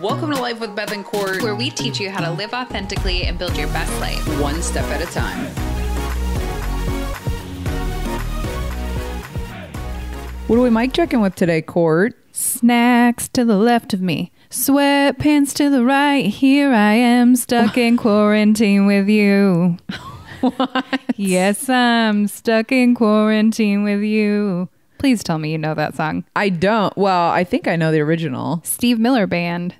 Welcome to Life with and Court, where we teach you how to live authentically and build your best life, one step at a time. What are we mic checking with today, Court? Snacks to the left of me, sweatpants to the right. Here I am, stuck in quarantine with you. What? Yes, I'm stuck in quarantine with you. Please tell me you know that song. I don't. Well, I think I know the original. Steve Miller Band.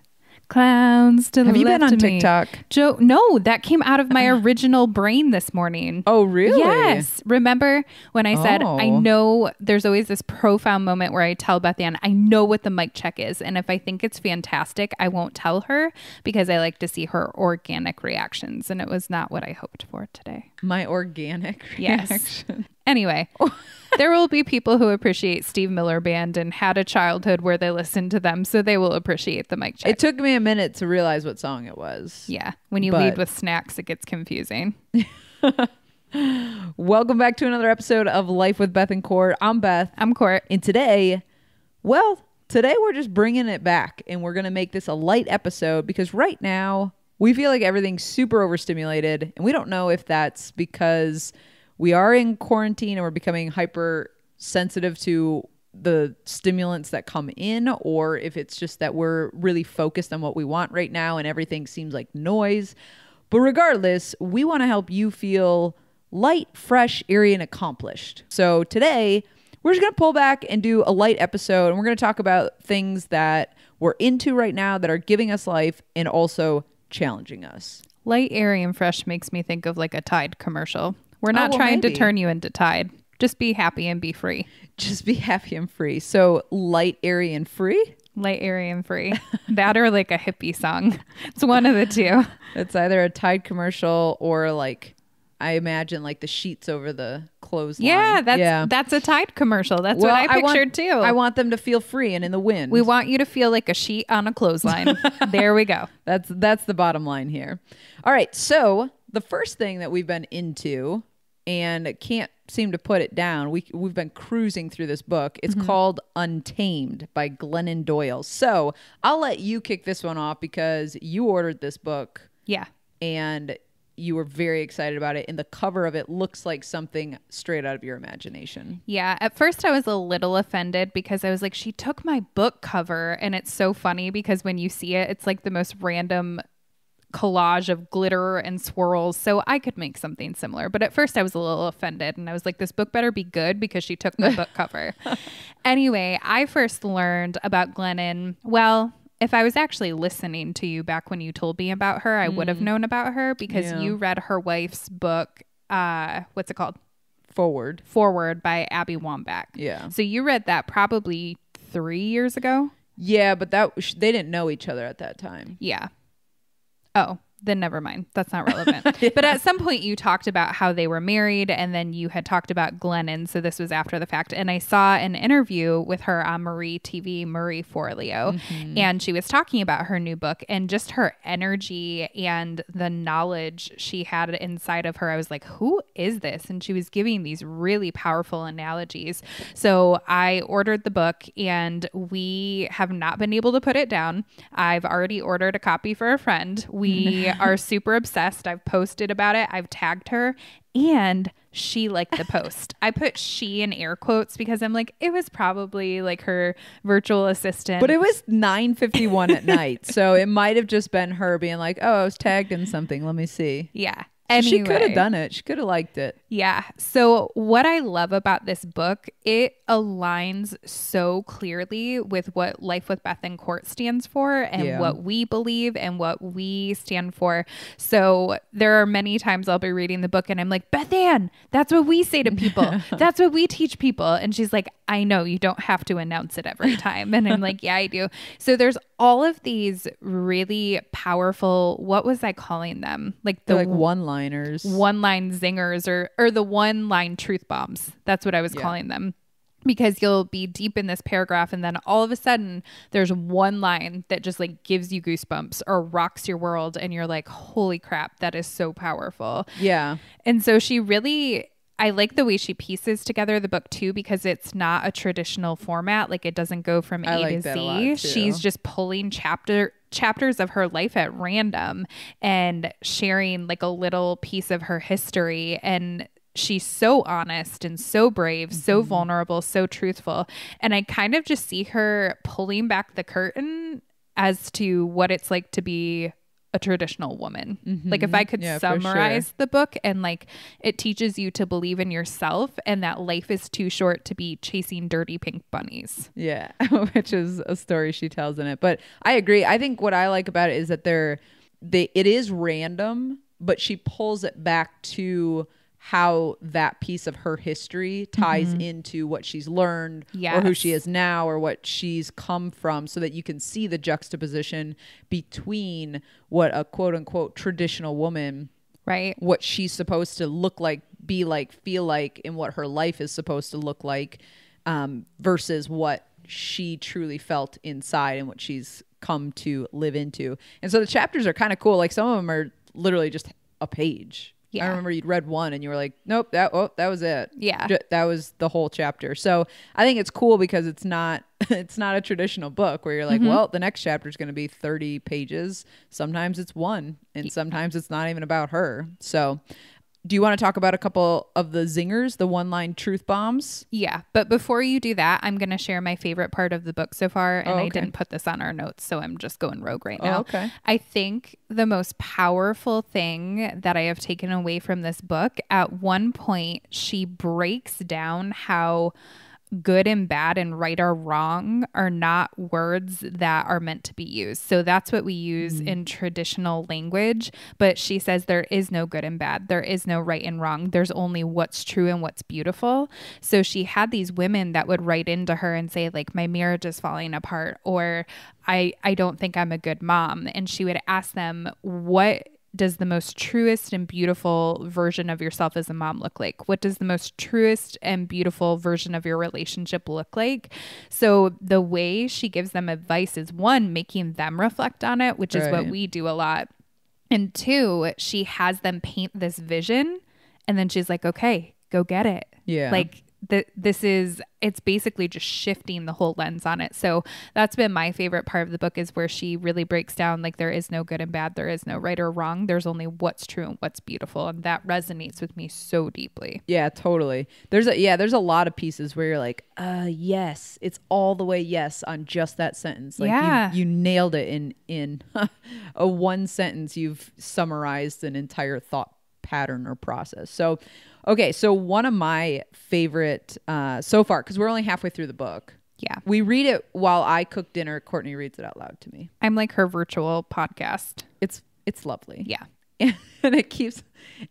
Clowns to Have you been on TikTok? Joe, no, that came out of my uh-uh. original brain this morning. Oh, really? Yes. Remember when I said oh. I know there's always this profound moment where I tell Beth Ann I know what the mic check is, and if I think it's fantastic, I won't tell her because I like to see her organic reactions, and it was not what I hoped for today. My organic yes. reaction. Anyway, there will be people who appreciate Steve Miller Band and had a childhood where they listened to them, so they will appreciate the mic check. It took me a minute to realize what song it was. Yeah, when you but... lead with snacks, it gets confusing. Welcome back to another episode of Life with Beth and Court. I'm Beth. I'm Court. And today, well, today we're just bringing it back and we're going to make this a light episode because right now we feel like everything's super overstimulated and we don't know if that's because we are in quarantine and we're becoming hyper sensitive to the stimulants that come in or if it's just that we're really focused on what we want right now and everything seems like noise. But regardless, we want to help you feel light, fresh, airy, and accomplished. So today, we're just going to pull back and do a light episode and we're going to talk about things that we're into right now that are giving us life and also challenging us. Light, airy, and fresh makes me think of like a Tide commercial. We're not oh, well, trying maybe. to turn you into tide. Just be happy and be free. Just be happy and free. So light, airy, and free? Light, airy, and free. that or like a hippie song. It's one of the two. It's either a tide commercial or like I imagine like the sheets over the clothesline. Yeah, that's yeah. that's a Tide commercial. That's well, what I pictured I want, too. I want them to feel free and in the wind. We want you to feel like a sheet on a clothesline. there we go. That's that's the bottom line here. All right, so the first thing that we've been into and can't seem to put it down. We we've been cruising through this book. It's mm-hmm. called Untamed by Glennon Doyle. So I'll let you kick this one off because you ordered this book. Yeah. And you were very excited about it and the cover of it looks like something straight out of your imagination. Yeah, at first I was a little offended because I was like she took my book cover and it's so funny because when you see it it's like the most random collage of glitter and swirls. So I could make something similar. But at first I was a little offended and I was like, this book better be good because she took my book cover. anyway, I first learned about Glennon. Well, if I was actually listening to you back when you told me about her, I mm. would have mm. known about her because yeah. you read her wife's book. Uh, what's it called? Forward. Forward by Abby Wambach. Yeah. So you read that probably three years ago. Yeah, but that they didn't know each other at that time. Yeah. Oh, then never mind. That's not relevant. yeah. But at some point, you talked about how they were married, and then you had talked about Glennon. So this was after the fact. And I saw an interview with her on Marie TV, Marie Forleo, mm-hmm. and she was talking about her new book and just her energy and the knowledge she had inside of her. I was like, who is this? And she was giving these really powerful analogies. So I ordered the book, and we have not been able to put it down. I've already ordered a copy for a friend. We are super obsessed. I've posted about it, I've tagged her, and she liked the post. I put she in air quotes because I'm like, it was probably like her virtual assistant. But it was 9.51 at night. So it might have just been her being like, oh, I was tagged in something. Let me see. Yeah. Anyway. She could have done it. She could have liked it. Yeah. So, what I love about this book, it aligns so clearly with what Life with Beth and Court stands for and yeah. what we believe and what we stand for. So, there are many times I'll be reading the book and I'm like, Beth Ann, that's what we say to people. that's what we teach people. And she's like, I know you don't have to announce it every time. And I'm like, yeah, I do. So, there's all of these really powerful, what was I calling them? Like the like one line liners. One line zingers or or the one line truth bombs. That's what I was yeah. calling them. Because you'll be deep in this paragraph and then all of a sudden there's one line that just like gives you goosebumps or rocks your world and you're like, holy crap, that is so powerful. Yeah. And so she really I like the way she pieces together the book too because it's not a traditional format. Like it doesn't go from A like to Z. She's just pulling chapter chapters of her life at random and sharing like a little piece of her history and she's so honest and so brave, mm-hmm. so vulnerable, so truthful. And I kind of just see her pulling back the curtain as to what it's like to be a traditional woman. Mm-hmm. Like if I mm-hmm. could yeah, summarize sure. the book and like it teaches you to believe in yourself and that life is too short to be chasing dirty pink bunnies. Yeah, which is a story she tells in it. But I agree. I think what I like about it is that they're they it is random, but she pulls it back to how that piece of her history ties mm-hmm. into what she's learned yes. or who she is now or what she's come from so that you can see the juxtaposition between what a quote unquote traditional woman right what she's supposed to look like be like feel like and what her life is supposed to look like um, versus what she truly felt inside and what she's come to live into and so the chapters are kind of cool like some of them are literally just a page yeah. I remember you'd read one and you were like, nope, that oh, that was it. Yeah. J- that was the whole chapter. So I think it's cool because it's not it's not a traditional book where you're like, mm-hmm. well, the next chapter is going to be 30 pages. Sometimes it's one and sometimes it's not even about her. So do you want to talk about a couple of the zingers, the one line truth bombs? Yeah. But before you do that, I'm going to share my favorite part of the book so far. And oh, okay. I didn't put this on our notes. So I'm just going rogue right oh, now. Oh, okay. I think the most powerful thing that I have taken away from this book at one point, she breaks down how good and bad and right or wrong are not words that are meant to be used. So that's what we use mm-hmm. in traditional language. But she says there is no good and bad, there is no right and wrong. There's only what's true and what's beautiful. So she had these women that would write into her and say, like, my marriage is falling apart, or I, I don't think I'm a good mom. And she would ask them, what does the most truest and beautiful version of yourself as a mom look like? What does the most truest and beautiful version of your relationship look like? So the way she gives them advice is one, making them reflect on it, which right. is what we do a lot. And two, she has them paint this vision and then she's like, okay, go get it. Yeah. Like that this is it's basically just shifting the whole lens on it. So that's been my favorite part of the book is where she really breaks down like there is no good and bad, there is no right or wrong. There's only what's true and what's beautiful and that resonates with me so deeply. Yeah, totally. There's a yeah, there's a lot of pieces where you're like, "Uh, yes, it's all the way yes on just that sentence." Like yeah. you, you nailed it in in a one sentence you've summarized an entire thought pattern or process. So Okay, so one of my favorite uh, so far, because we're only halfway through the book. Yeah. We read it while I cook dinner. Courtney reads it out loud to me. I'm like her virtual podcast. It's it's lovely. Yeah. And it keeps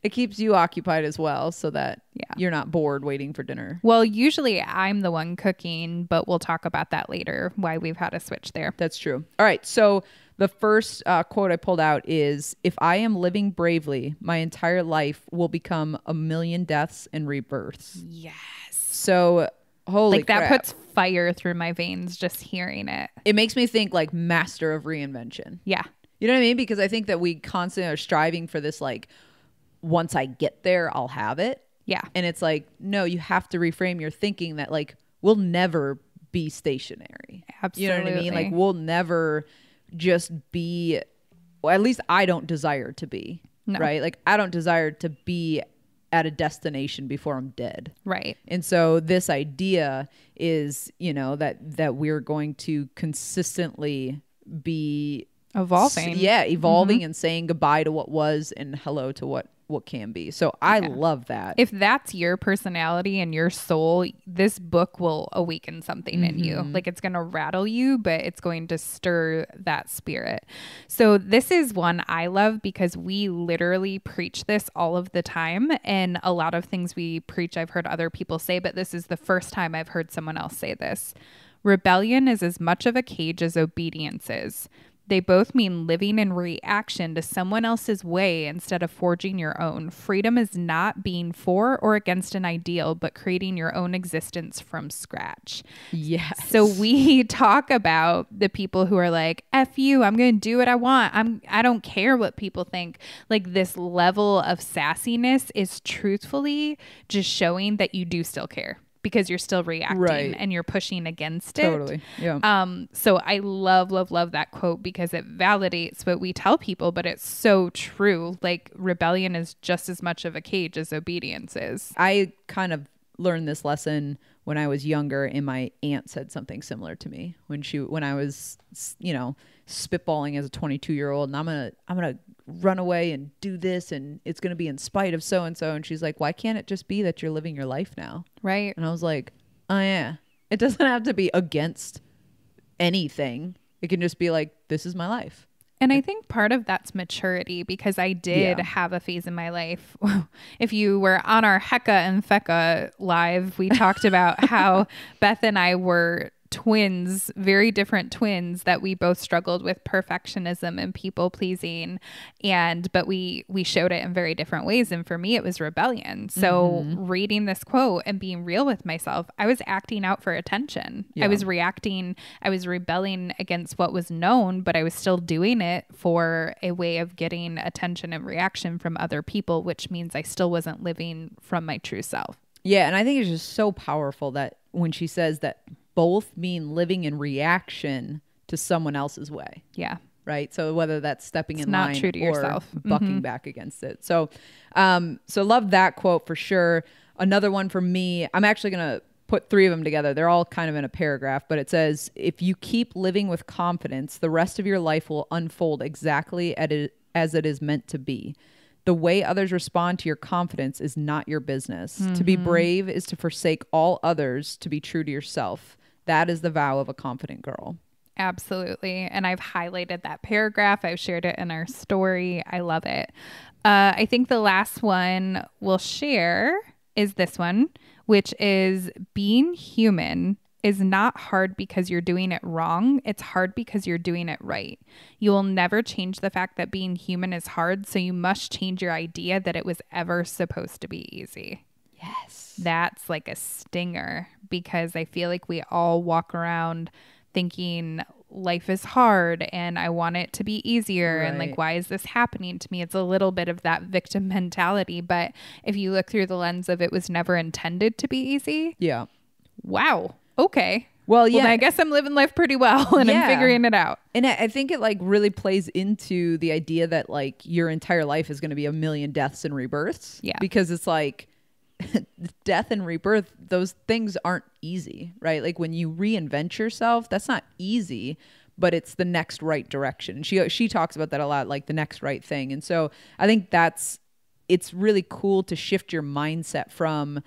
it keeps you occupied as well so that yeah. you're not bored waiting for dinner. Well, usually I'm the one cooking, but we'll talk about that later why we've had a switch there. That's true. All right. So the first uh, quote I pulled out is If I am living bravely, my entire life will become a million deaths and rebirths. Yes. So, holy Like, that puts fire through my veins just hearing it. it makes me think like master of reinvention. Yeah. You know what I mean? Because I think that we constantly are striving for this, like, once I get there, I'll have it. Yeah. And it's like, no, you have to reframe your thinking that, like, we'll never be stationary. You know what I mean? Like, we'll never just be well, at least I don't desire to be. No. Right? Like I don't desire to be at a destination before I'm dead. Right. And so this idea is, you know, that that we're going to consistently be evolving. S- yeah, evolving mm-hmm. and saying goodbye to what was and hello to what what can be. So I yeah. love that. If that's your personality and your soul, this book will awaken something mm-hmm. in you. Mm-hmm. Like it's going to rattle you, but it's going to stir that spirit. So this is one I love because we literally preach this all of the time. And a lot of things we preach, I've heard other people say, but this is the first time I've heard someone else say this. Rebellion is as much of a cage as obedience is. They both mean living in reaction to someone else's way instead of forging your own. Freedom is not being for or against an ideal, but creating your own existence from scratch. Yes. So we talk about the people who are like, F you, I'm gonna do what I want. I'm I don't care what people think. Like this level of sassiness is truthfully just showing that you do still care because you're still reacting right. and you're pushing against totally. it. Totally. Yeah. Um, so I love, love, love that quote because it validates what we tell people, but it's so true. Like rebellion is just as much of a cage as obedience is. I kind of learned this lesson when I was younger and my aunt said something similar to me when she when I was you know spitballing as a 22 year old and I'm going to I'm going to run away and do this and it's going to be in spite of so and so and she's like why can't it just be that you're living your life now right and I was like oh yeah it doesn't have to be against anything it can just be like this is my life and I think part of that's maturity because I did yeah. have a phase in my life. if you were on our Heka and Fecka live, we talked about how Beth and I were twins, very different twins that we both struggled with perfectionism and people pleasing and but we we showed it in very different ways and for me it was rebellion. So mm-hmm. reading this quote and being real with myself, I was acting out for attention. Yeah. I was reacting, I was rebelling against what was known, but I was still doing it for a way of getting attention and reaction from other people, which means I still wasn't living from my true self. Yeah, and I think it's just so powerful that when she says that both mean living in reaction to someone else's way. Yeah. Right. So whether that's stepping it's in not line true to or yourself. Mm-hmm. bucking mm-hmm. back against it. So, um, so love that quote for sure. Another one for me. I'm actually gonna put three of them together. They're all kind of in a paragraph, but it says, "If you keep living with confidence, the rest of your life will unfold exactly it, as it is meant to be." The way others respond to your confidence is not your business. Mm-hmm. To be mm-hmm. brave is to forsake all others to be true to yourself. That is the vow of a confident girl. Absolutely. And I've highlighted that paragraph. I've shared it in our story. I love it. Uh, I think the last one we'll share is this one, which is being human is not hard because you're doing it wrong. It's hard because you're doing it right. You will never change the fact that being human is hard. So you must change your idea that it was ever supposed to be easy. Yes that's like a stinger because I feel like we all walk around thinking life is hard and I want it to be easier right. and like why is this happening to me? It's a little bit of that victim mentality, but if you look through the lens of it was never intended to be easy. Yeah. Wow. Okay. Well, yeah. Well, I guess I'm living life pretty well and yeah. I'm figuring it out. And I think it like really plays into the idea that like your entire life is going to be a million deaths and rebirths. Yeah. Because it's like death and rebirth, those things aren't easy, right? Like when you reinvent yourself, that's not easy, but it's the next right direction. She she talks about that a lot, like the next right thing. And so I think that's it's really cool to shift your mindset from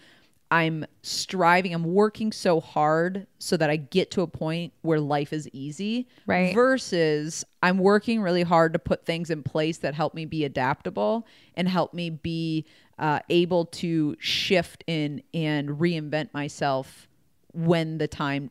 I'm striving, I'm working so hard so that I get to a point where life is easy. Right. Versus I'm working really hard to put things in place that help me be adaptable and help me be uh, able to shift in and reinvent myself when the time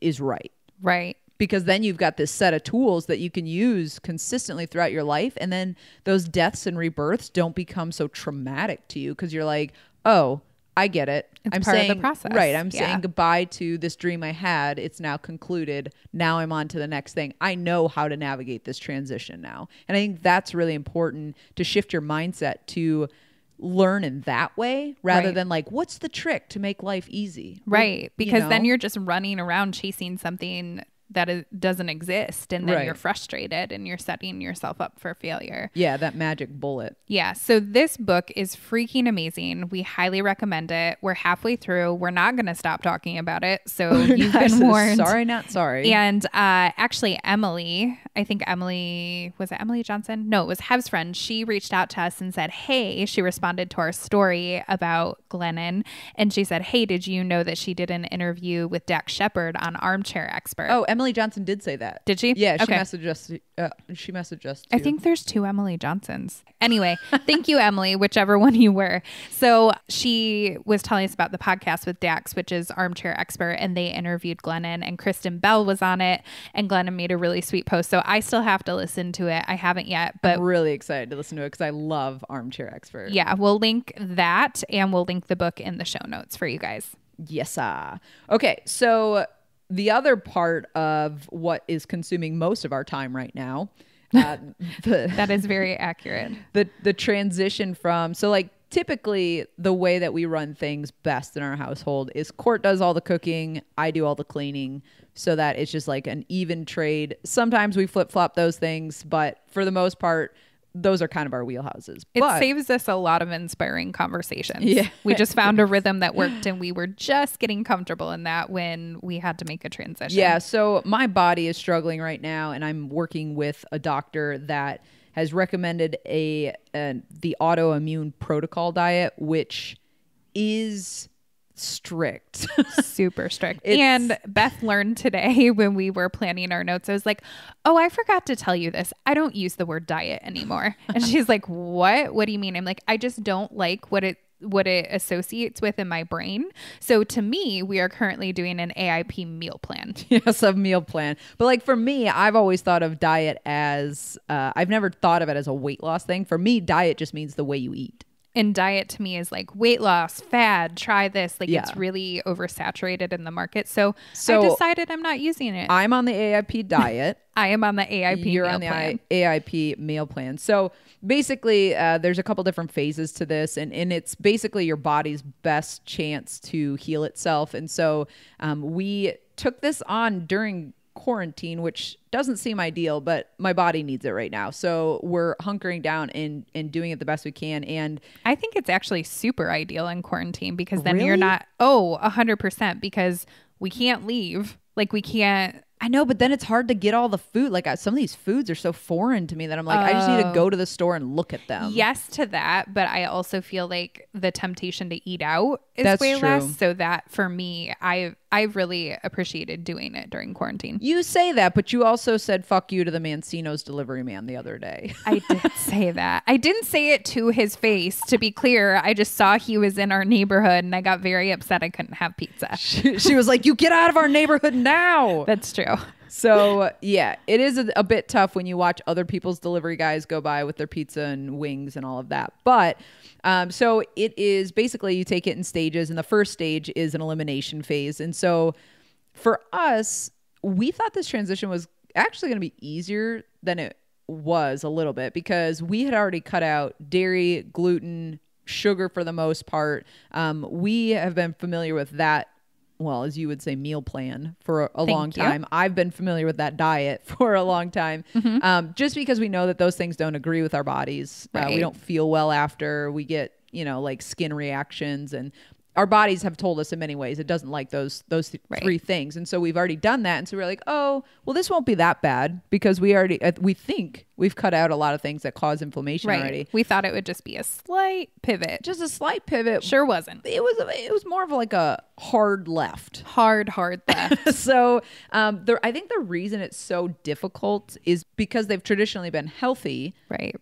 is right. Right. Because then you've got this set of tools that you can use consistently throughout your life. And then those deaths and rebirths don't become so traumatic to you because you're like, oh, I get it. It's I'm part saying, of the process. Right. I'm yeah. saying goodbye to this dream I had. It's now concluded. Now I'm on to the next thing. I know how to navigate this transition now. And I think that's really important to shift your mindset to learn in that way rather right. than like what's the trick to make life easy right because you know? then you're just running around chasing something that is, doesn't exist and then right. you're frustrated and you're setting yourself up for failure. Yeah, that magic bullet. Yeah, so this book is freaking amazing. We highly recommend it. We're halfway through. We're not going to stop talking about it. So you've been warned. Sorry, not sorry. And uh, actually, Emily, I think Emily, was it Emily Johnson? No, it was Hev's friend. She reached out to us and said, Hey, she responded to our story about Glennon. And she said, Hey, did you know that she did an interview with Dak Shepard on Armchair Expert? Oh, Emily Johnson did say that. Did she? Yeah, she okay. messaged us. Uh, she messaged us. Too. I think there's two Emily Johnsons. Anyway, thank you, Emily, whichever one you were. So she was telling us about the podcast with Dax, which is Armchair Expert, and they interviewed Glennon and Kristen Bell was on it, and Glennon made a really sweet post. So I still have to listen to it. I haven't yet, but I'm really excited to listen to it because I love Armchair Expert. Yeah, we'll link that, and we'll link the book in the show notes for you guys. Yes, ah. Okay, so the other part of what is consuming most of our time right now. Uh, the, that is very accurate. The the transition from so like typically the way that we run things best in our household is court does all the cooking, I do all the cleaning, so that it's just like an even trade. Sometimes we flip flop those things, but for the most part, those are kind of our wheelhouses. It but, saves us a lot of inspiring conversations. Yeah. We just found a rhythm that worked and we were just getting comfortable in that when we had to make a transition. Yeah. So my body is struggling right now and I'm working with a doctor that has recommended a, a the autoimmune protocol diet, which is strict. Super strict. It's, and Beth learned today when we were planning our notes, I was like, Oh, I forgot to tell you this. I don't use the word diet anymore. And she's like, What? What do you mean? I'm like, I just don't like what it what it associates with in my brain. So to me, we are currently doing an AIP meal plan. Yes, a meal plan. But like for me, I've always thought of diet as uh, I've never thought of it as a weight loss thing. For me, diet just means the way you eat and diet to me is like weight loss fad try this like yeah. it's really oversaturated in the market so, so i decided i'm not using it i'm on the aip diet i am on the aip you're on the I- aip meal plan so basically uh, there's a couple different phases to this and, and it's basically your body's best chance to heal itself and so um, we took this on during quarantine, which doesn't seem ideal, but my body needs it right now. So we're hunkering down and and doing it the best we can. And I think it's actually super ideal in quarantine because then really? you're not oh hundred percent because we can't leave. Like we can't. I know, but then it's hard to get all the food. Like some of these foods are so foreign to me that I'm like, oh. I just need to oh. go to the store and look at them. Yes to that, but I also feel like the temptation to eat out is That's way true. less. So that for me, I I've really appreciated doing it during quarantine. You say that, but you also said fuck you to the Mancino's delivery man the other day. I did say that. I didn't say it to his face, to be clear. I just saw he was in our neighborhood and I got very upset I couldn't have pizza. She, she was like, You get out of our neighborhood now. That's true. So yeah, it is a, a, bit tough when you watch other people's delivery guys go by with their pizza and wings and all of that. But um, so it is basically you take it in stages, and the first stage is an elimination phase. And so for us, we thought this transition was actually going to be easier than it was a little bit because we had already cut out dairy, gluten, sugar for the most part. Um, we have been familiar with that well, as you would say, meal plan for a, a long time. You. I've been familiar with that diet for a long time, mm-hmm. um, just because we know that those things don't agree with our bodies. Right. Uh, we don't feel well after. We get you know like skin reactions and our bodies have told us in many ways it doesn't like those those th- right. three things and so we've already done that and so we're like oh well this won't be that bad because we already uh, we think we've cut out a lot of things that cause inflammation right. already we thought it would just be a slight pivot just a slight pivot sure wasn't it was it was more of like a hard left hard hard left so um, the, i think the reason it's so difficult is because they've traditionally been healthy right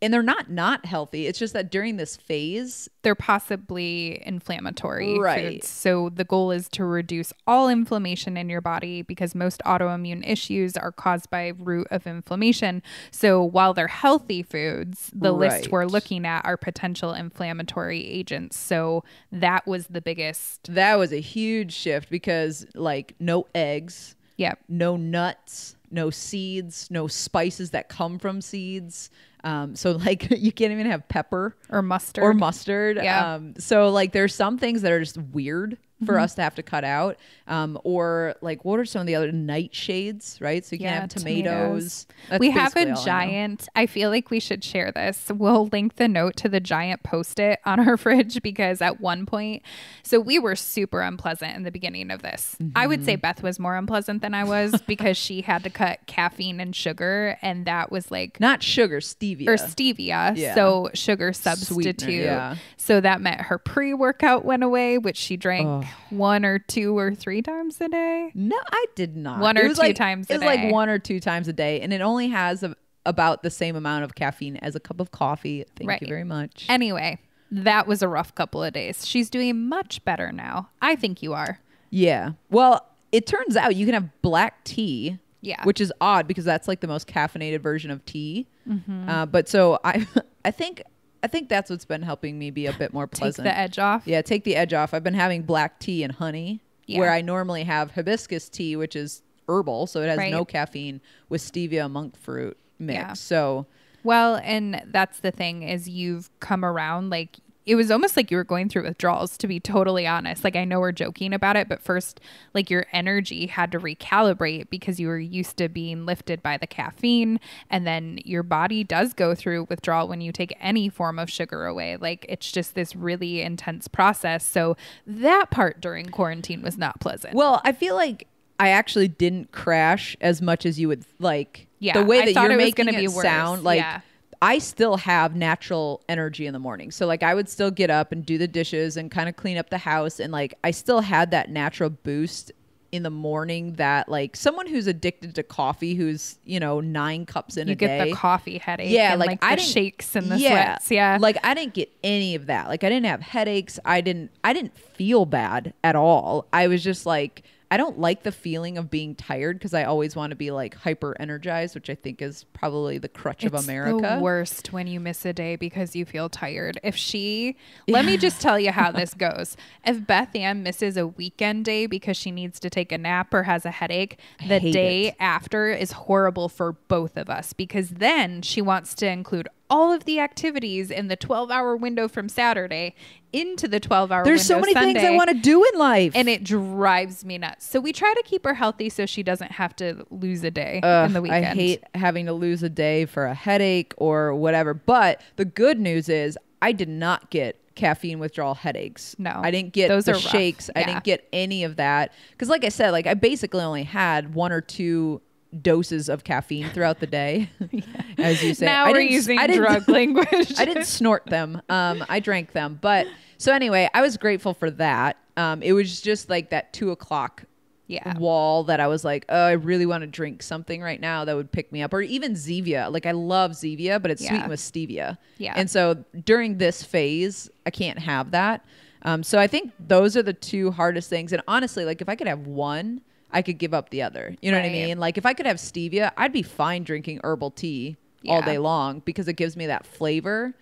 and they're not not healthy. It's just that during this phase, they're possibly inflammatory. Right. Foods. So the goal is to reduce all inflammation in your body because most autoimmune issues are caused by root of inflammation. So while they're healthy foods, the right. list we're looking at are potential inflammatory agents. So that was the biggest. That was a huge shift because like no eggs. Yep. No nuts, no seeds, no spices that come from seeds um, so like you can't even have pepper or mustard or mustard. Yeah. Um, so like there's some things that are just weird for mm-hmm. us to have to cut out. Um, or like, what are some of the other nightshades, right? So you yeah, can have tomatoes. tomatoes. We have a giant. I, I, feel like we should share this. We'll link the note to the giant post it on our fridge because at one point, so we were super unpleasant in the beginning of this. Mm-hmm. I would say mm-hmm. Beth was more unpleasant than I was because she had to cut caffeine and sugar, and that was like not sugar, stevia or stevia. Yeah. So sugar substitute. yeah. So that meant her pre workout went away, which she drank. Oh one or two or three times a day? No, I did not. One it or two like, times It's like one or two times a day, and it only has a, about the same amount of caffeine as a cup of coffee. Thank right. you very much. Anyway, that was a rough couple of days. She's doing much better now. I think you are. Yeah. Well, it turns out you can have black tea. Yeah. Which is odd because that's like the most caffeinated version of tea. Mm-hmm. Uh, but so I, I think I think that's what's been helping me be a bit more pleasant. Take the edge off. Yeah, take the edge off. I've been having black tea and honey, yeah. where I normally have hibiscus tea, which is herbal, so it has right. no caffeine with stevia monk fruit mix. Yeah. So well, and that's the thing is you've come around like it was almost like you were going through withdrawals to be totally honest like i know we're joking about it but first like your energy had to recalibrate because you were used to being lifted by the caffeine and then your body does go through withdrawal when you take any form of sugar away like it's just this really intense process so that part during quarantine was not pleasant well i feel like I actually didn't crash as much as you would like. Yeah, the way that you're making it, sound like yeah. I still have natural energy in the morning. So like I would still get up and do the dishes and kind of clean up the house and like I still had that natural boost in the morning that like someone who's addicted to coffee who's you know nine cups in you a get the coffee headache yeah like, like, I shakes and the yeah, sweats yeah like i didn't get any of that like i didn't have headaches i didn't i didn't feel bad at all i was just like I don't like the feeling of being tired because I always want to be like hyper energized, which I think is probably the crutch it's of America. worst when you miss a day because you feel tired. If she, yeah. let me just tell you how this goes. If Beth Ann misses a weekend day because she needs to take a nap or has a headache, the day it. after is horrible for both of us because then she wants to include all of the activities in the 12 hour window from Saturday into the 12 hour There's so many Sunday, things I want to do in life. And it drives me nuts. So we try to keep her healthy so she doesn't have to lose a day Ugh, in the weekend. I hate having to lose a day for a headache or whatever. But the good news is I did not get caffeine withdrawal headaches. No, I didn't get those are shakes. Yeah. I didn't get any of that because, like I said, like I basically only had one or two doses of caffeine throughout the day, yeah. as you say. Now I we're using I drug language. I didn't snort them. Um, I drank them. But so anyway, I was grateful for that. Um, it was just like that two o'clock yeah. wall that I was like, oh, I really want to drink something right now that would pick me up. Or even Zevia. Like I love Zevia, but it's yeah. sweetened with stevia. Yeah. And so during this phase, I can't have that. Um, so I think those are the two hardest things. And honestly, like if I could have one, I could give up the other. You know right. what I mean? Like if I could have stevia, I'd be fine drinking herbal tea yeah. all day long because it gives me that flavor.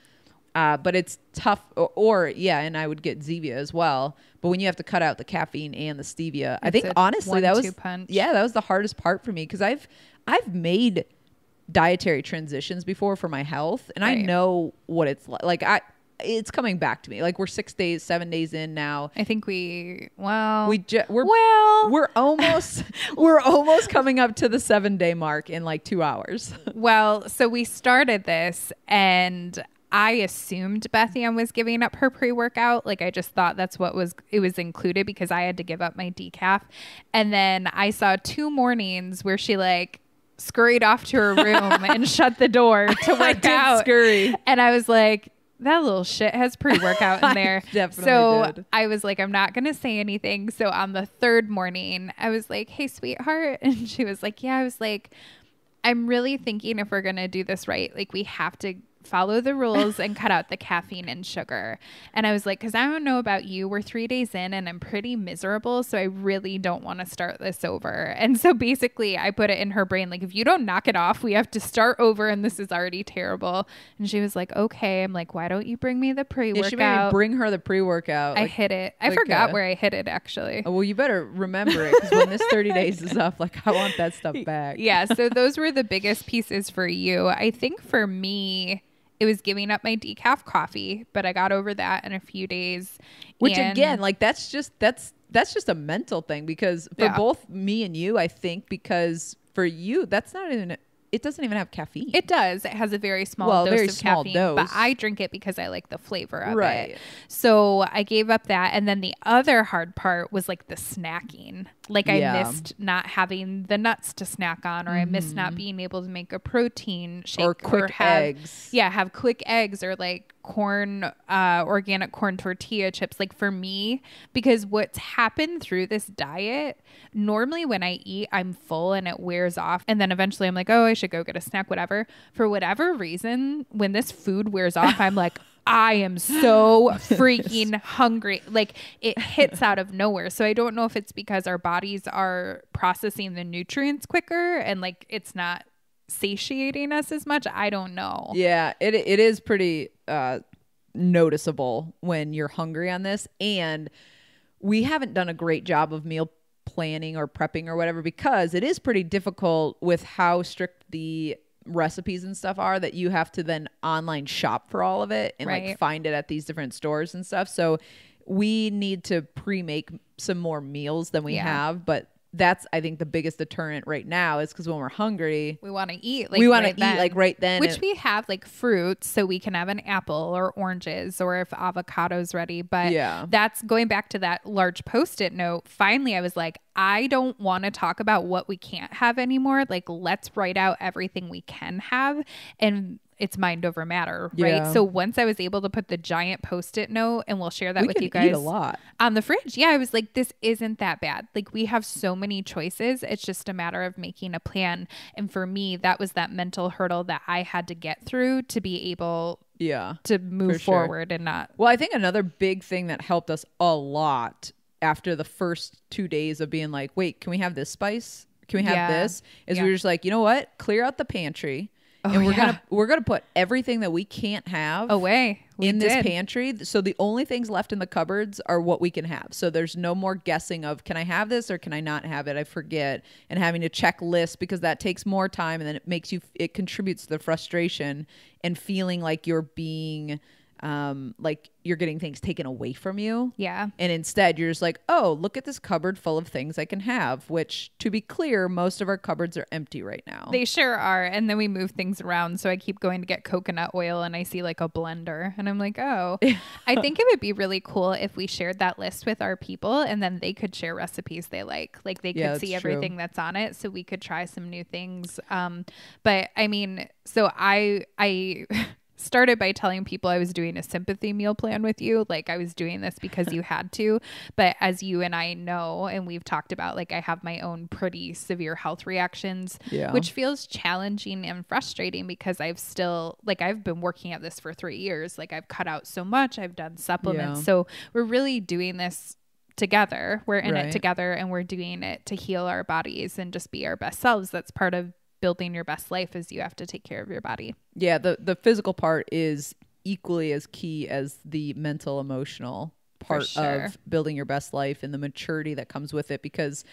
Uh, but it's tough, or, or, yeah, and I would get Zevia as well. But when you have to cut out the caffeine and the stevia, it's I think honestly that was punch. yeah that was the hardest part for me because I've I've made dietary transitions before for my health, and right. I know what it's like. Like I it's coming back to me. Like we're six days, seven days in now. I think we well we ju- we're well we're almost we're almost coming up to the seven day mark in like two hours. well, so we started this and I assumed Bethany was giving up her pre workout. Like I just thought that's what was it was included because I had to give up my decaf. And then I saw two mornings where she like scurried off to her room and shut the door to work I out. Scurry. And I was like, that little shit has pre workout in there. definitely so did. I was like, I'm not gonna say anything. So on the third morning, I was like, Hey, sweetheart, and she was like, Yeah. I was like, I'm really thinking if we're gonna do this right, like we have to follow the rules and cut out the caffeine and sugar. And I was like, because I don't know about you, we're three days in and I'm pretty miserable. So I really don't want to start this over. And so basically, I put it in her brain, like, if you don't knock it off, we have to start over. And this is already terrible. And she was like, okay. I'm like, why don't you bring me the pre workout? Yeah, bring her the pre workout. I like, hit it. I like forgot uh, where I hit it actually. Oh, well, you better remember it because when this 30 days is up, like, I want that stuff back. Yeah. So those were the biggest pieces for you. I think for me, it was giving up my decaf coffee, but I got over that in a few days. Which and again, like that's just that's that's just a mental thing because for yeah. both me and you, I think because for you that's not even it doesn't even have caffeine. It does. It has a very small well, dose very of small caffeine, dose. but I drink it because I like the flavor of right. it. So I gave up that, and then the other hard part was like the snacking. Like I yeah. missed not having the nuts to snack on, or mm-hmm. I missed not mm-hmm. being able to make a protein shake, or quick or have, eggs. Yeah, have quick eggs or like corn, uh, organic corn tortilla chips. Like for me, because what's happened through this diet, normally when I eat, I'm full and it wears off, and then eventually I'm like, oh, I should go get a snack, whatever. For whatever reason, when this food wears off, I'm like. I am so freaking hungry. Like it hits out of nowhere. So I don't know if it's because our bodies are processing the nutrients quicker and like it's not satiating us as much. I don't know. Yeah, it it is pretty uh noticeable when you're hungry on this and we haven't done a great job of meal planning or prepping or whatever because it is pretty difficult with how strict the recipes and stuff are that you have to then online shop for all of it and right. like find it at these different stores and stuff. So we need to pre-make some more meals than we yeah. have, but that's I think the biggest deterrent right now is because when we're hungry, we want to eat. Like, we want right to eat like right then, which we have like fruit, so we can have an apple or oranges or if avocado's ready. But yeah, that's going back to that large post-it note. Finally, I was like, I don't want to talk about what we can't have anymore. Like, let's write out everything we can have and it's mind over matter, yeah. right? So once I was able to put the giant post-it note, and we'll share that we with you guys a lot on the fridge. Yeah, I was like, this isn't that bad. Like we have so many choices. It's just a matter of making a plan. And for me, that was that mental hurdle that I had to get through to be able yeah to move for forward sure. and not well i think another big thing that helped us a lot after the first two days of being like wait can we have this spice can we have yeah. this is yeah. we are just like you know what clear out the pantry Oh, and we're yeah. gonna we're gonna put everything that we can't have away oh, we in did. this pantry. So the only things left in the cupboards are what we can have. So there's no more guessing of can I have this or can I not have it? I forget and having to check lists because that takes more time and then it makes you it contributes to the frustration and feeling like you're being um, like you're getting things taken away from you. Yeah. And instead, you're just like, oh, look at this cupboard full of things I can have, which to be clear, most of our cupboards are empty right now. They sure are. And then we move things around. So I keep going to get coconut oil and I see like a blender and I'm like, oh, I think it would be really cool if we shared that list with our people and then they could share recipes they like. Like they could yeah, see everything true. that's on it. So we could try some new things. Um, but I mean, so I, I, started by telling people I was doing a sympathy meal plan with you. Like I was doing this because you had to. But as you and I know, and we've talked about, like I have my own pretty severe health reactions, yeah. which feels challenging and frustrating because I've still, like, I've been working at this for three years. Like I've cut out so much, I've done supplements. Yeah. So we're really doing this together. We're in right. it together and we're doing it to heal our bodies and just be our best selves. That's part of building your best life is you have to take care of your body. Yeah, the the physical part is equally as key as the mental emotional part sure. of building your best life and the maturity that comes with it because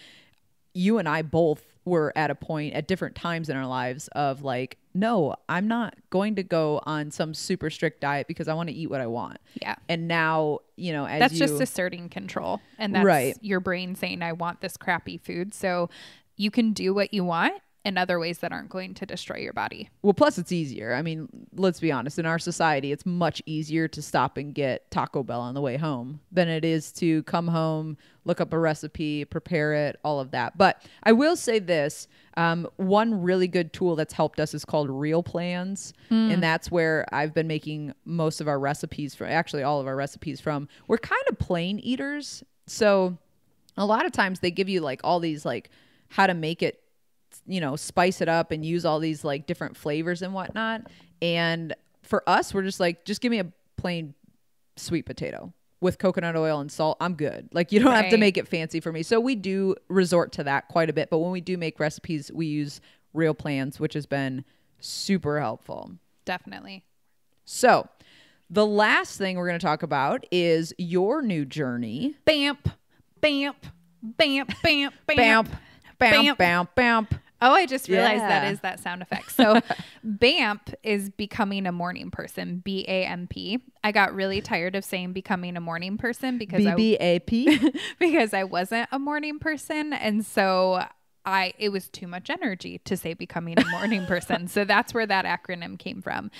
you and I both were at a point at different times in our lives of like, no, I'm not going to go on some super strict diet because I want to eat what I want. Yeah. And now, you know, that's you, just asserting control. And that's right. your brain saying, I want this crappy food. So you can do what you want in other ways that aren't going to destroy your body. Well, plus it's easier. I mean, let's be honest, in our society, it's much easier to stop and get Taco Bell on the way home than it is to come home, look up a recipe, prepare it, all of that. But I will say this um, one really good tool that's helped us is called Real Plans. Mm. And that's where I've been making most of our recipes from, actually, all of our recipes from. We're kind of plain eaters. So a lot of times they give you like all these, like, how to make it you know spice it up and use all these like different flavors and whatnot and for us we're just like just give me a plain sweet potato with coconut oil and salt i'm good like you don't right. have to make it fancy for me so we do resort to that quite a bit but when we do make recipes we use real plants which has been super helpful definitely so the last thing we're going to talk about is your new journey bamp bamp bamp bamp bamp bamp bamp bamp, bamp. Oh, I just realized yeah. that is that sound effect. So BAMP is becoming a morning person, B A M P. I got really tired of saying becoming a morning person because B B A P because I wasn't a morning person and so I it was too much energy to say becoming a morning person. so that's where that acronym came from.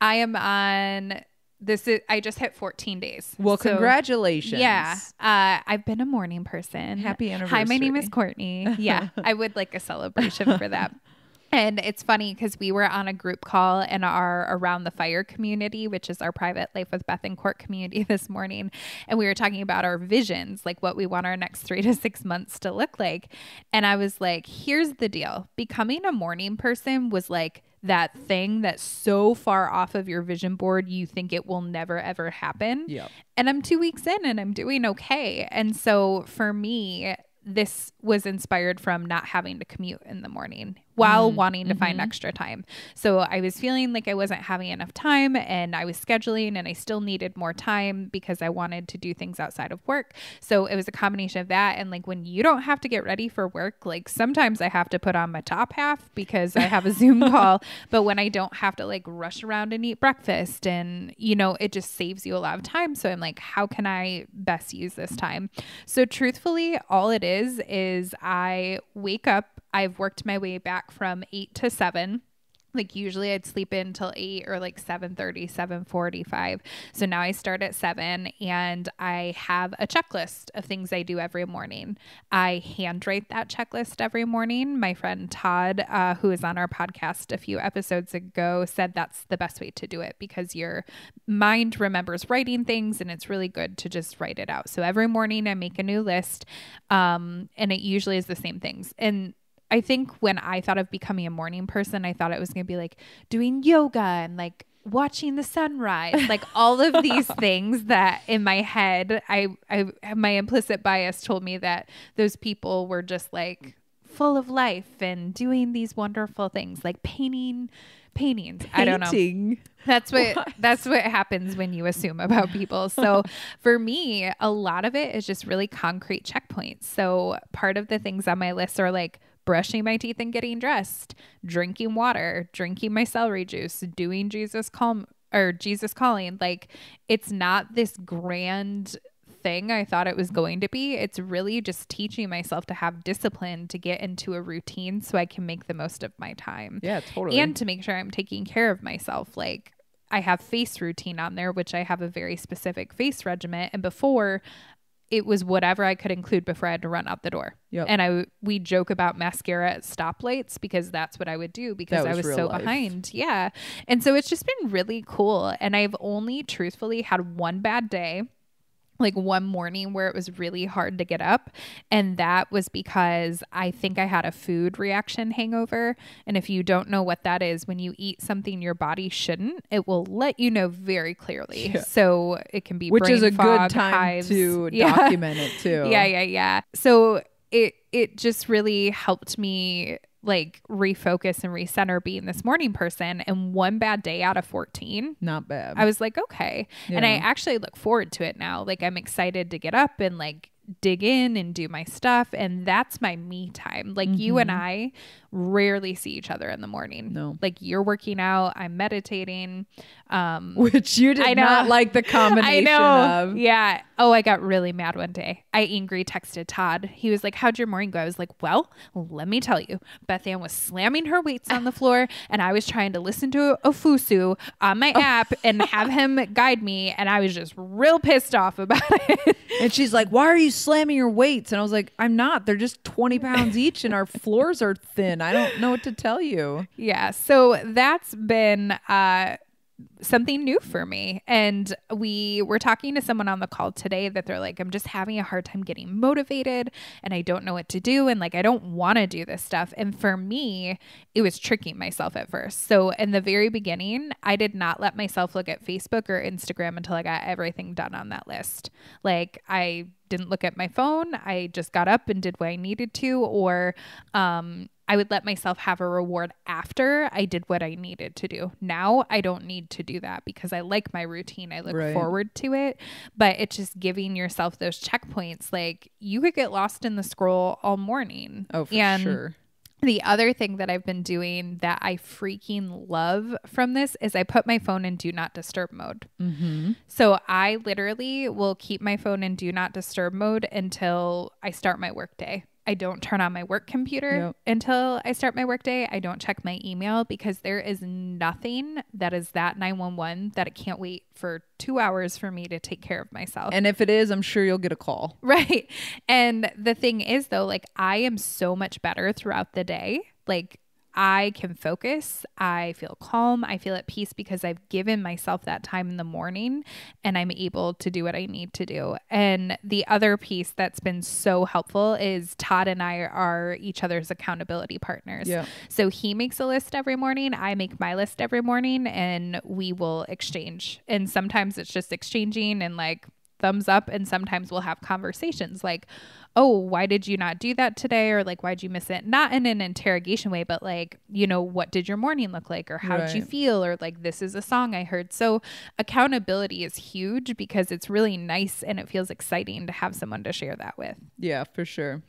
I am on this is I just hit 14 days. Well, so, congratulations. Yeah. Uh, I've been a morning person. Happy anniversary. Hi, my name is Courtney. Yeah. I would like a celebration for that. And it's funny because we were on a group call in our Around the Fire community, which is our private Life with Beth and Court community this morning. And we were talking about our visions, like what we want our next three to six months to look like. And I was like, here's the deal becoming a morning person was like, that thing that's so far off of your vision board you think it will never ever happen. Yeah. And I'm 2 weeks in and I'm doing okay. And so for me this was inspired from not having to commute in the morning while mm, wanting to find mm-hmm. extra time. So I was feeling like I wasn't having enough time and I was scheduling and I still needed more time because I wanted to do things outside of work. So it was a combination of that and like when you don't have to get ready for work, like sometimes I have to put on my top half because I have a Zoom call, but when I don't have to like rush around and eat breakfast and you know, it just saves you a lot of time. So I'm like, how can I best use this time? So truthfully, all it is is I wake up I've worked my way back from 8 to 7 like usually i'd sleep in till 8 or like 7.30 7.45 so now i start at 7 and i have a checklist of things i do every morning i handwrite that checklist every morning my friend todd uh, who is on our podcast a few episodes ago said that's the best way to do it because your mind remembers writing things and it's really good to just write it out so every morning i make a new list um, and it usually is the same things and I think when I thought of becoming a morning person, I thought it was going to be like doing yoga and like watching the sunrise, like all of these things that in my head, I, I my implicit bias told me that those people were just like full of life and doing these wonderful things like painting paintings. Painting. I don't know. That's what, what that's what happens when you assume about people. So for me, a lot of it is just really concrete checkpoints. So part of the things on my list are like brushing my teeth and getting dressed, drinking water, drinking my celery juice, doing Jesus calm or Jesus calling. Like it's not this grand thing I thought it was going to be. It's really just teaching myself to have discipline to get into a routine so I can make the most of my time. Yeah, totally. And to make sure I'm taking care of myself. Like I have face routine on there, which I have a very specific face regimen. And before it was whatever I could include before I had to run out the door. Yep. And I we joke about mascara at stoplights because that's what I would do because was I was so life. behind. Yeah. And so it's just been really cool and I've only truthfully had one bad day like one morning where it was really hard to get up. And that was because I think I had a food reaction hangover. And if you don't know what that is, when you eat something your body shouldn't, it will let you know very clearly. Yeah. So it can be which is a fog, good time hives. to yeah. document it too. yeah, yeah, yeah. So it it just really helped me like refocus and recenter being this morning person and one bad day out of 14 not bad i was like okay yeah. and i actually look forward to it now like i'm excited to get up and like dig in and do my stuff and that's my me time like mm-hmm. you and mm-hmm. i rarely see each other in the morning no like you're working out i'm meditating um, Which you did not like the combination of. Yeah. Oh, I got really mad one day. I angry texted Todd. He was like, How'd your morning go? I was like, Well, let me tell you. Beth Ann was slamming her weights on the floor, and I was trying to listen to Ofusu on my oh. app and have him guide me. And I was just real pissed off about it. And she's like, Why are you slamming your weights? And I was like, I'm not. They're just 20 pounds each, and our floors are thin. I don't know what to tell you. Yeah. So that's been uh, something new for me. And we were talking to someone on the call today that they're like, I'm just having a hard time getting motivated and I don't know what to do. And like, I don't want to do this stuff. And for me, it was tricking myself at first. So in the very beginning, I did not let myself look at Facebook or Instagram until I got everything done on that list. Like, I didn't look at my phone. I just got up and did what I needed to, or um, I would let myself have a reward after I did what I needed to do. Now I don't need to do that because I like my routine. I look right. forward to it. But it's just giving yourself those checkpoints. Like you could get lost in the scroll all morning. Oh, for and sure. The other thing that I've been doing that I freaking love from this is I put my phone in do not disturb mode. Mm-hmm. So I literally will keep my phone in do not disturb mode until I start my workday. I don't turn on my work computer until I start my workday. I don't check my email because there is nothing that is that 911 that it can't wait for two hours for me to take care of myself. And if it is, I'm sure you'll get a call. Right. And the thing is, though, like I am so much better throughout the day. Like I can focus. I feel calm. I feel at peace because I've given myself that time in the morning and I'm able to do what I need to do. And the other piece that's been so helpful is Todd and I are each other's accountability partners. Yeah. So he makes a list every morning, I make my list every morning, and we will exchange. And sometimes it's just exchanging and like, thumbs up and sometimes we'll have conversations like, "Oh, why did you not do that today?" or like, "Why'd you miss it?" Not in an interrogation way, but like, you know, what did your morning look like or how did right. you feel or like this is a song I heard. So, accountability is huge because it's really nice and it feels exciting to have someone to share that with. Yeah, for sure.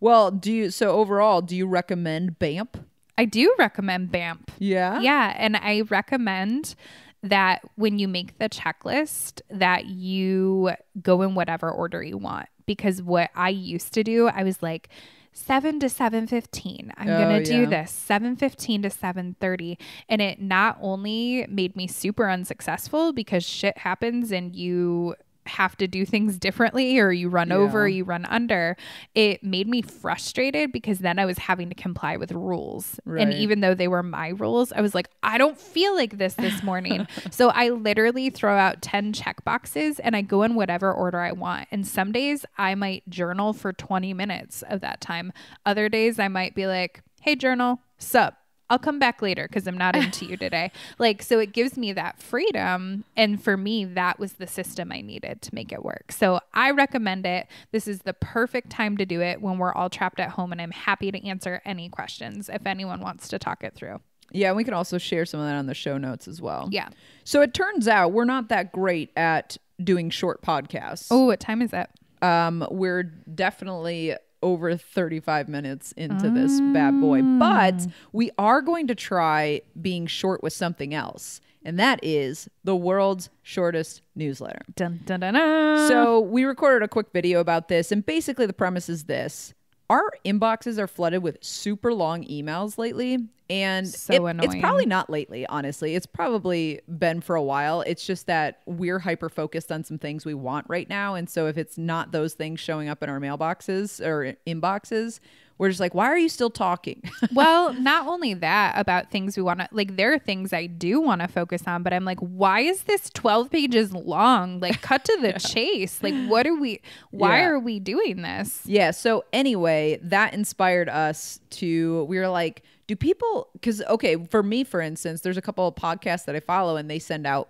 Well, do you so overall, do you recommend BAMP? I do recommend BAMP. Yeah. Yeah. And I recommend that when you make the checklist that you go in whatever order you want because what I used to do, I was like 7 to 7:15. I'm oh, going to do yeah. this 7:15 to 7:30 and it not only made me super unsuccessful because shit happens and you have to do things differently or you run yeah. over, you run under. It made me frustrated because then I was having to comply with rules. Right. And even though they were my rules, I was like, I don't feel like this this morning. so I literally throw out 10 check boxes and I go in whatever order I want. And some days I might journal for 20 minutes of that time. Other days I might be like, hey, journal, sup, I'll come back later because I'm not into you today. Like, so it gives me that freedom. And for me, that was the system I needed to make it work. So I recommend it. This is the perfect time to do it when we're all trapped at home. And I'm happy to answer any questions if anyone wants to talk it through. Yeah, we can also share some of that on the show notes as well. Yeah. So it turns out we're not that great at doing short podcasts. Oh, what time is that? Um, we're definitely over 35 minutes into mm. this bad boy. Mm. But we are going to try being short with something else. And that is the world's shortest newsletter. Dun, dun, dun, so, we recorded a quick video about this. And basically, the premise is this our inboxes are flooded with super long emails lately. And so it, it's probably not lately, honestly. It's probably been for a while. It's just that we're hyper focused on some things we want right now. And so if it's not those things showing up in our mailboxes or inboxes, we're just like, why are you still talking? well, not only that about things we want to like, there are things I do want to focus on, but I'm like, why is this 12 pages long? Like, cut to the yeah. chase. Like, what are we? Why yeah. are we doing this? Yeah. So anyway, that inspired us to. We were like, do people? Because okay, for me, for instance, there's a couple of podcasts that I follow, and they send out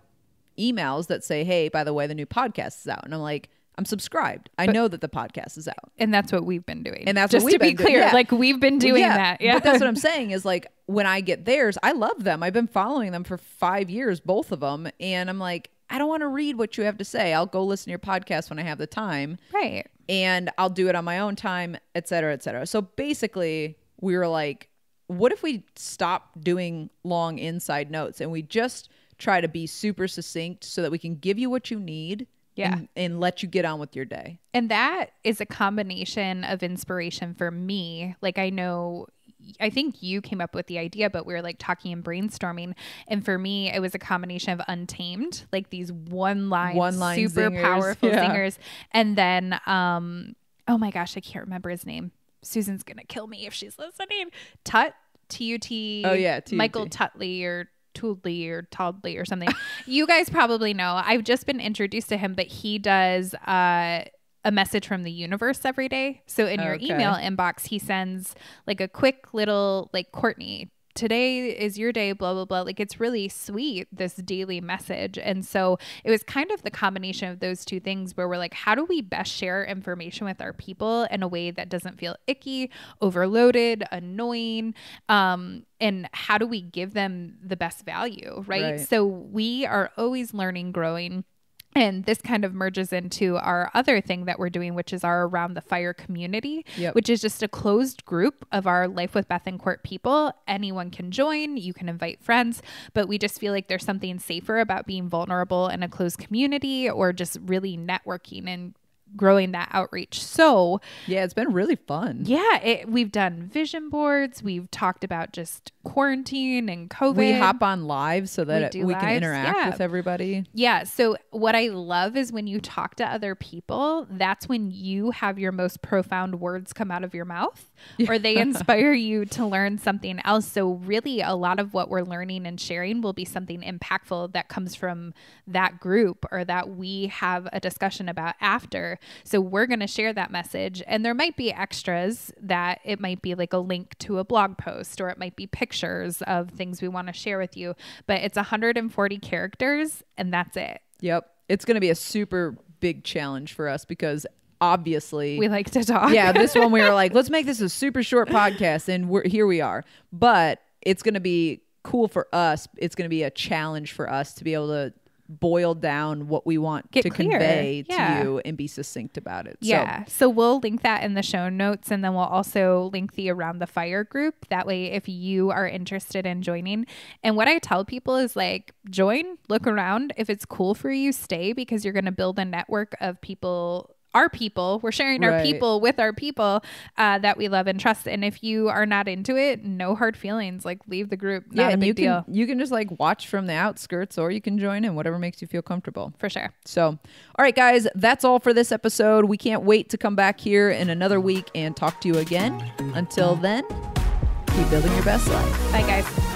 emails that say, "Hey, by the way, the new podcast is out," and I'm like I'm subscribed. I know that the podcast is out, and that's what we've been doing. And that's just to be clear, yeah. like we've been doing yeah, that. Yeah, but that's what I'm saying is like when I get theirs, I love them. I've been following them for five years, both of them, and I'm like, I don't want to read what you have to say. I'll go listen to your podcast when I have the time, right? And I'll do it on my own time, et cetera, et cetera. So basically, we were like, what if we stop doing long inside notes and we just try to be super succinct so that we can give you what you need yeah and, and, let you get on with your day and that is a combination of inspiration for me like i know I think you came up with the idea, but we were like talking and brainstorming. And for me, it was a combination of Untamed, like these one line, one line super powerful yeah. singers. And then, um, oh my gosh, I can't remember his name. Susan's going to kill me if she's listening. Tut, T U T. Oh, yeah. T-U-T. Michael Tutley or Toodley or Toddley or something. you guys probably know. I've just been introduced to him, but he does uh, a message from the universe every day. So in your okay. email inbox, he sends like a quick little like Courtney today is your day, blah, blah, blah. Like it's really sweet, this daily message. And so it was kind of the combination of those two things where we're like, how do we best share information with our people in a way that doesn't feel icky, overloaded, annoying? Um, and how do we give them the best value, right? right? So we are always learning, growing and this kind of merges into our other thing that we're doing, which is our Around the Fire community, yep. which is just a closed group of our Life with Bethencourt people. Anyone can join, you can invite friends, but we just feel like there's something safer about being vulnerable in a closed community or just really networking and growing that outreach. So, yeah, it's been really fun. Yeah, it, we've done vision boards. We've talked about just quarantine and COVID. We hop on live so that we, we can interact yeah. with everybody. Yeah. So, what I love is when you talk to other people, that's when you have your most profound words come out of your mouth yeah. or they inspire you to learn something else. So, really, a lot of what we're learning and sharing will be something impactful that comes from that group or that we have a discussion about after. So we're going to share that message. And there might be extras that it might be like a link to a blog post or it might be pictures of things we want to share with you. But it's 140 characters and that's it. Yep. It's going to be a super big challenge for us because obviously we like to talk. Yeah, this one we were like, let's make this a super short podcast, and we're here we are. But it's going to be cool for us. It's going to be a challenge for us to be able to boil down what we want Get to clear. convey yeah. to you and be succinct about it. Yeah. So. so. we'll link that in the show notes and then we'll also link the Around the Fire group. That way, if you are interested in joining, and what I tell people is like, join, look around. If it's cool for you, stay because you're going to build a network of people our people. We're sharing right. our people with our people uh, that we love and trust. And if you are not into it, no hard feelings. Like leave the group. Not yeah, big you deal. can you can just like watch from the outskirts, or you can join in whatever makes you feel comfortable. For sure. So, all right, guys, that's all for this episode. We can't wait to come back here in another week and talk to you again. Until then, keep building your best life. Bye, guys.